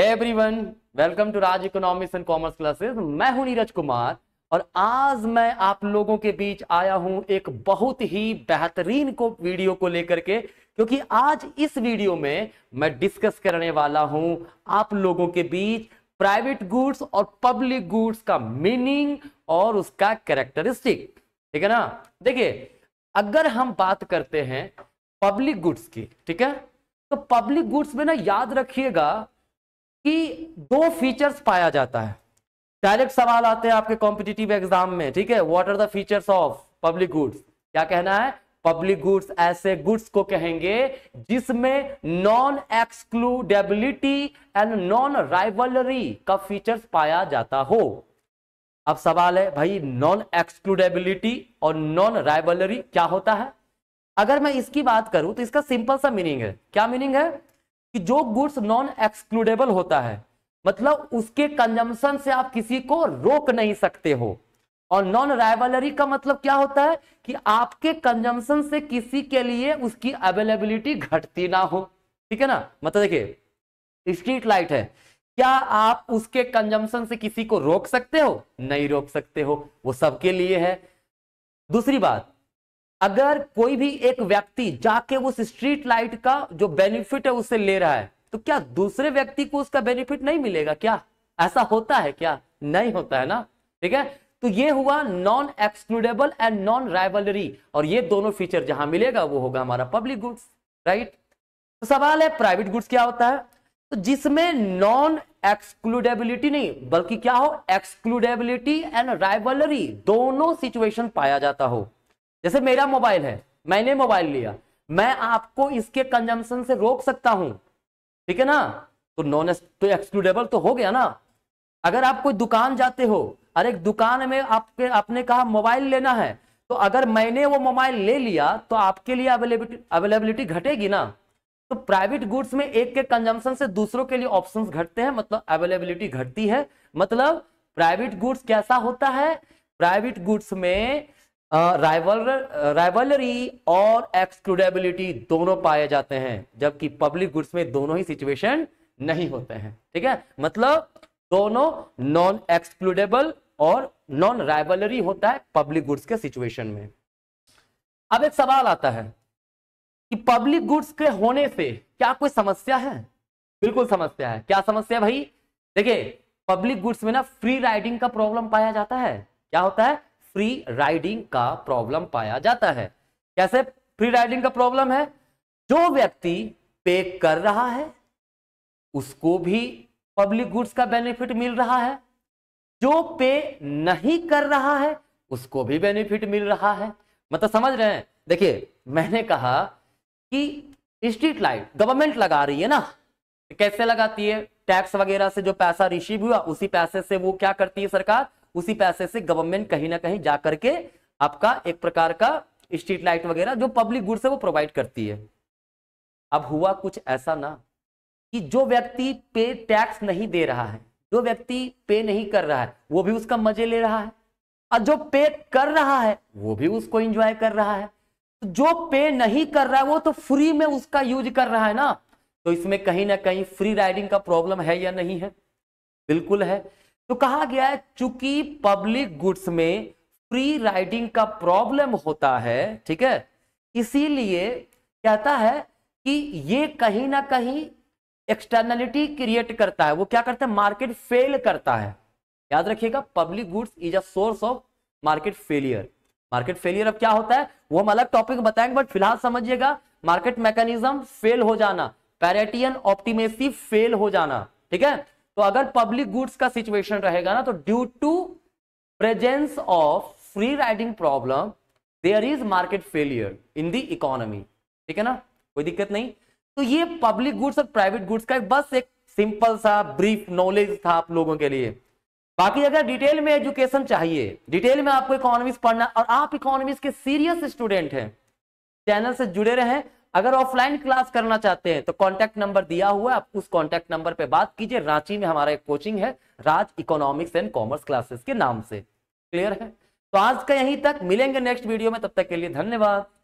everyone welcome to Raj economics and commerce classes मैं हूं नीरज कुमार और आज मैं आप लोगों के बीच आया हूं एक बहुत ही बेहतरीन को वीडियो को लेकर के क्योंकि आज इस वीडियो में मैं डिस्कस करने वाला हूं आप लोगों के बीच प्राइवेट गुड्स और पब्लिक गुड्स का मीनिंग और उसका कैरेक्टरिस्टिक ठीक है ना देखिए अगर हम बात करते हैं पब्लिक गुड्स की ठीक है तो पब्लिक गुड्स में ना याद रखिएगा कि दो फीचर्स पाया जाता है डायरेक्ट सवाल आते हैं आपके कॉम्पिटिटिव एग्जाम में ठीक है what are the features of public goods क्या कहना है पब्लिक गुड्स ऐसे गुड्स को कहेंगे जिसमें non excludability and non rivalry का फीचर्स पाया जाता हो अब सवाल है भाई नॉन एक्सक्लूडेबिलिटी और नॉन राइवलरी क्या होता है अगर मैं इसकी बात करूं तो इसका सिंपल सा मीनिंग है क्या मीनिंग है कि जो गुड्स नॉन एक्सक्लूडेबल होता है मतलब उसके कंजम्पशन से आप किसी को रोक नहीं सकते हो और नॉन राइवलरी का मतलब क्या होता है कि आपके कंजम्पशन से किसी के लिए उसकी अवेलेबिलिटी घटती ना हो ठीक है ना मतलब देखिए स्ट्रीट लाइट है क्या आप उसके कंजम्पशन से किसी को रोक सकते हो नहीं रोक सकते हो वो सबके लिए है दूसरी बात अगर कोई भी एक व्यक्ति जाके उस स्ट्रीट लाइट का जो बेनिफिट है उसे ले रहा है तो क्या दूसरे व्यक्ति को उसका बेनिफिट नहीं मिलेगा क्या ऐसा होता है क्या नहीं होता है ना ठीक है तो ये हुआ non excludable and non rivalry और ये दोनों फीचर जहां मिलेगा वो होगा हमारा पब्लिक गुड्स राइट तो सवाल है प्राइवेट गुड्स क्या होता है तो जिसमें नॉन एक्सक्लूडेबिलिटी नहीं बल्कि क्या हो एक्सक्लूडेबिलिटी एंड राइवलरी दोनों सिचुएशन पाया जाता हो जैसे मेरा मोबाइल है मैंने मोबाइल लिया मैं आपको इसके कंजम्पन से रोक सकता हूं ठीक है ना तो नॉन तो एक्सक्लूडेबल तो हो गया ना अगर आप कोई दुकान जाते हो अरे दुकान में आपके आपने कहा मोबाइल लेना है तो अगर मैंने वो मोबाइल ले लिया तो आपके लिए अवेलेबिलिटी अवेलेबिलिटी घटेगी ना तो प्राइवेट गुड्स में एक के कंजम्पन से दूसरों के लिए ऑप्शन घटते हैं मतलब अवेलेबिलिटी घटती है मतलब प्राइवेट गुड्स कैसा होता है प्राइवेट गुड्स में राइवल राइवलरी और एक्सक्लूडेबिलिटी दोनों पाए जाते हैं जबकि पब्लिक गुड्स में दोनों ही सिचुएशन नहीं होते हैं ठीक है मतलब दोनों नॉन एक्सक्लूडेबल और नॉन राइवलरी होता है पब्लिक गुड्स के सिचुएशन में अब एक सवाल आता है कि पब्लिक गुड्स के होने से क्या कोई समस्या है बिल्कुल समस्या है क्या समस्या भाई देखिए पब्लिक गुड्स में ना फ्री राइडिंग का प्रॉब्लम पाया जाता है क्या होता है फ्री राइडिंग का प्रॉब्लम पाया जाता है कैसे फ्री राइडिंग का प्रॉब्लम है जो व्यक्ति पे कर रहा है उसको भी पब्लिक गुड्स का बेनिफिट मिल रहा है जो पे नहीं कर रहा है उसको भी बेनिफिट मिल रहा है मतलब समझ रहे हैं देखिए मैंने कहा कि स्ट्रीट लाइट गवर्नमेंट लगा रही है ना कैसे लगाती है टैक्स वगैरह से जो पैसा रिसीव हुआ उसी पैसे से वो क्या करती है सरकार उसी पैसे से गवर्नमेंट कहीं ना कहीं जाकर के आपका एक प्रकार का स्ट्रीट लाइट वगैरह जो पब्लिक गुड्स है वो प्रोवाइड करती है अब हुआ कुछ ऐसा ना कि जो व्यक्ति पे टैक्स नहीं दे रहा है जो व्यक्ति पे नहीं कर रहा है वो भी उसका मजे ले रहा है और जो पे कर रहा है वो भी उसको एंजॉय कर रहा है तो जो पे नहीं कर रहा है वो तो फ्री में उसका यूज कर रहा है ना तो इसमें कहीं ना कहीं फ्री राइडिंग का प्रॉब्लम है या नहीं है बिल्कुल है तो कहा गया है चूंकि पब्लिक गुड्स में फ्री राइडिंग का प्रॉब्लम होता है ठीक है इसीलिए कहता है कि ये कहीं ना कहीं एक्सटर्नलिटी क्रिएट करता है वो क्या करता है मार्केट फेल करता है याद रखिएगा public goods is a source of market failure market failure अब क्या होता है वो हम अलग टॉपिक बताएंगे बट फिलहाल समझिएगा मार्केट मैकेनिज्म फेल हो जाना पैरेटियन ऑप्टिमेसी फेल हो जाना ठीक है तो अगर पब्लिक गुड्स का सिचुएशन रहेगा ना तो due to presence of free riding problem there is market failure in the economy ठीक है ना कोई दिक्कत नहीं तो ये पब्लिक गुड्स और प्राइवेट गुड्स का बस एक सिंपल सा ब्रीफ नॉलेज था आप लोगों के लिए बाकी अगर डिटेल में एजुकेशन चाहिए डिटेल में आपको इकोनॉमिक्स पढ़ना और आप इकोनॉमिक्स के सीरियस स्टूडेंट हैं चैनल से जुड़े रहें अगर ऑफलाइन क्लास करना चाहते हैं तो कॉन्टैक्ट नंबर दिया हुआ है आप उस कॉन्टैक्ट नंबर पर बात कीजिए रांची में हमारा एक कोचिंग है Raj economics and commerce classes के नाम से क्लियर है तो आज का यहीं तक मिलेंगे नेक्स्ट वीडियो में तब तक के लिए धन्यवाद